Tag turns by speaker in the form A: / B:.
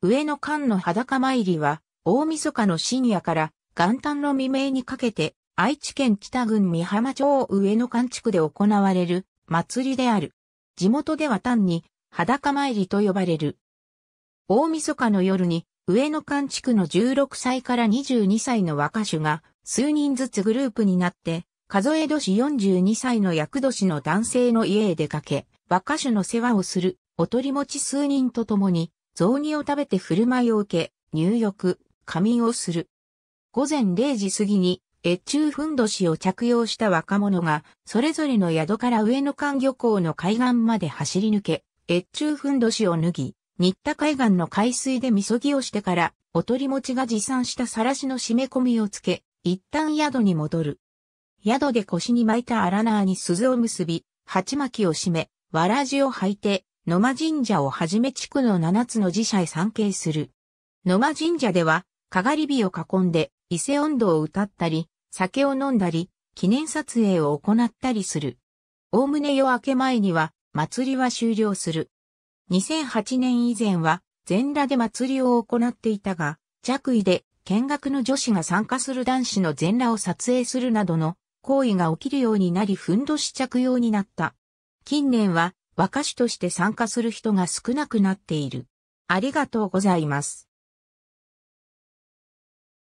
A: 上野館の裸参りは、大晦日の深夜から元旦の未明にかけて、愛知県北郡美浜町上野館地区で行われる祭りである。地元では単に裸参りと呼ばれる。大晦日の夜に上野館地区の16歳から22歳の若手が数人ずつグループになって、数え年42歳の役年の男性の家へ出かけ、若手の世話をするおとり持ち数人と共に雑煮を食べて振る舞いを受け、入浴、仮眠をする。午前0時過ぎに、越中ふんどしを着用した若者が、それぞれの宿から上野間漁港の海岸まで走り抜け、越中ふんどしを脱ぎ、新田海岸の海水でみそぎをしてから、おとり持ちが持参したさらしの締め込みをつけ、一旦宿に戻る。宿で腰に巻いた荒縄に鈴を結び、鉢巻きを締め、わらじを履いて、野間神社をはじめ地区の7つの寺社へ参詣する。野間神社では、かがり火を囲んで、伊勢温度を歌ったり、酒を飲んだり、記念撮影を行ったりする。おおむね夜明け前には、祭りは終了する。2008年以前は、全裸で祭りを行っていたが、着衣で見学の女子が参加する男子の全裸を撮影するなどの行為が起きるようになり、ふんどし着用になった。近年は和歌手として参加する人が少なくなっている。ありがとうご
B: ざいます。